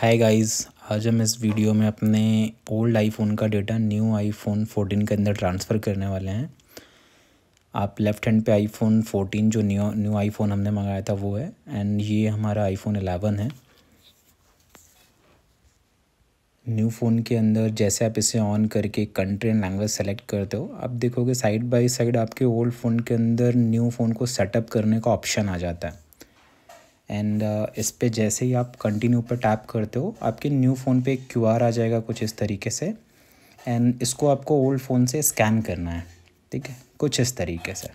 hi guys आज हम इस वीडियो में अपने ओल्ड आईफोन का डेटा न्यू आईफोन 14 के अंदर ट्रांसफ़र करने वाले हैं आप लेफ़्ट हैंड पे आईफोन 14 जो न्यू न्यू आईफोन हमने मंगाया था वो है एंड ये हमारा आईफोन 11 है न्यू फ़ोन के अंदर जैसे आप इसे ऑन करके कंट्री एंड लैंग्वेज सेलेक्ट करते हो आप देखोगे साइड बाई साइड आपके ओल्ड फ़ोन के अंदर न्यू फ़ोन को सेटअप करने का ऑप्शन आ जाता है एंड uh, इस पर जैसे ही आप कंटिन्यू पर टैप करते हो आपके न्यू फ़ोन पे एक क्यू आ जाएगा कुछ इस तरीके से एंड इसको आपको ओल्ड फ़ोन से स्कैन करना है ठीक है कुछ इस तरीके से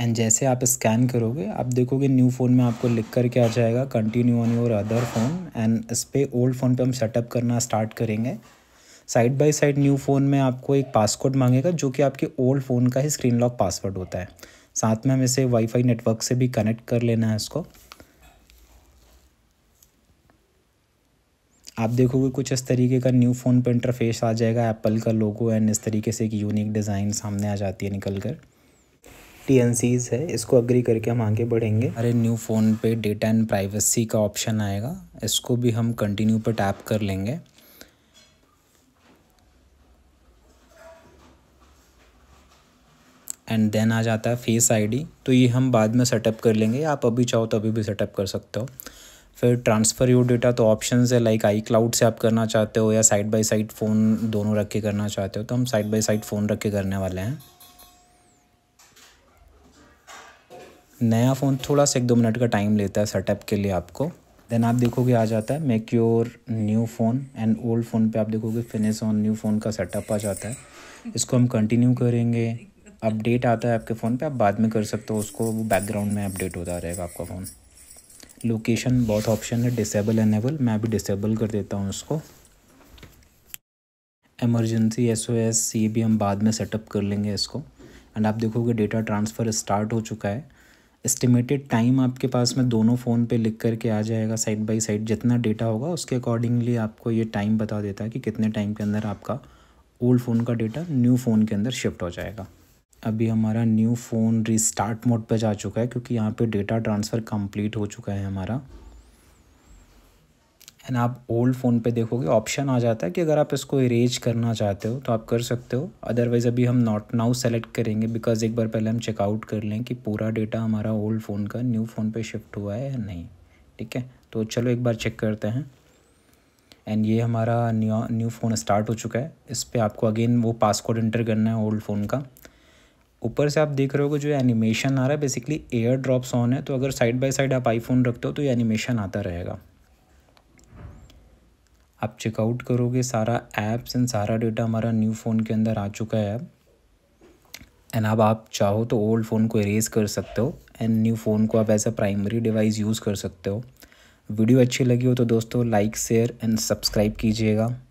एंड जैसे आप स्कैन करोगे आप देखोगे न्यू फ़ोन में आपको लिख कर के आ जाएगा continue on your other phone and इस पर ओल्ड फ़ोन पे हम सेटअप करना स्टार्ट करेंगे side by side new phone में आपको एक पासकोड मांगेगा जो कि आपके ओल्ड फ़ोन का ही स्क्रीन लॉक पासवर्ड होता है साथ में हम इसे वाईफाई नेटवर्क से भी कनेक्ट कर लेना है इसको आप देखोगे कुछ इस तरीके का न्यू फ़ोन पर इंटरफेस आ जाएगा एप्पल का लोगो एंड इस तरीके से एक यूनिक डिज़ाइन सामने आ जाती है निकल कर टी है इसको अग्री करके हम आगे बढ़ेंगे अरे न्यू फ़ोन पे डेटा एंड प्राइवेसी का ऑप्शन आएगा इसको भी हम कंटिन्यू पर टैप कर लेंगे एंड देन आ जाता है फेस आईडी तो ये हम बाद में सेटअप कर लेंगे आप अभी चाहो तो अभी भी सेटअप कर सकते हो फिर ट्रांसफ़र योर डेटा तो ऑप्शन है लाइक आई क्लाउड से आप करना चाहते हो या साइड बाई साइड फ़ोन दोनों रख के करना चाहते हो तो हम साइड बाई साइड फ़ोन रख के करने वाले हैं नया फ़ोन थोड़ा सा एक दो मिनट का टाइम लेता है सेटअप के लिए आपको देन आप देखोगे आ जाता है make your new phone and old phone पे आप देखोगे फिनिश ऑन न्यू फ़ोन का सेटअप आ जाता है इसको हम कंटिन्यू करेंगे अपडेट आता है आपके फ़ोन पे आप बाद में कर सकते हो उसको वो बैकग्राउंड में अपडेट होता रहेगा आपका फ़ोन लोकेशन बहुत ऑप्शन है डिसेबल एनेबल मैं अभी डिसेबल कर देता हूँ उसको एमरजेंसी एस ओ एस ये भी हम बाद में सेटअप कर लेंगे इसको एंड आप देखोगे डेटा ट्रांसफ़र स्टार्ट हो चुका है एस्टिमेटेड टाइम आपके पास में दोनों फ़ोन पे लिख करके आ जाएगा साइड बाय साइड जितना डेटा होगा उसके अकॉर्डिंगली आपको ये टाइम बता देता है कि कितने टाइम के अंदर आपका ओल्ड फ़ोन का डेटा न्यू फ़ोन के अंदर शिफ्ट हो जाएगा अभी हमारा न्यू फ़ोन रिस्टार्ट मोड पर जा चुका है क्योंकि यहाँ पे डेटा ट्रांसफ़र कंप्लीट हो चुका है हमारा एंड आप ओल्ड फ़ोन पे देखोगे ऑप्शन आ जाता है कि अगर आप इसको इरेज करना चाहते हो तो आप कर सकते हो अदरवाइज़ अभी हम नॉट नाउ सेलेक्ट करेंगे बिकॉज एक बार पहले हम चेकआउट कर लें कि पूरा डेटा हमारा ओल्ड फ़ोन का न्यू फ़ोन पे शिफ्ट हुआ है या नहीं ठीक है तो चलो एक बार चेक करते हैं एंड ये हमारा न्यू न्यू फ़ोन स्टार्ट हो चुका है इस पर आपको अगेन वो पासकोड इंटर करना है ओल्ड फ़ोन का ऊपर से आप देख रहे हो जो एनिमेशन आ रहा है बेसिकली एयर ड्रॉप्स ऑन है तो अगर साइड बाय साइड आप आईफोन रखते हो तो ये एनिमेशन आता रहेगा आप चेकआउट करोगे सारा ऐप्स एंड सारा डेटा हमारा न्यू फ़ोन के अंदर आ चुका है एंड अब आप चाहो तो ओल्ड फ़ोन को इरेज कर सकते हो एंड न्यू फ़ोन को आप as a primary device use कर सकते हो वीडियो अच्छी लगी हो तो दोस्तों लाइक शेयर एंड सब्सक्राइब कीजिएगा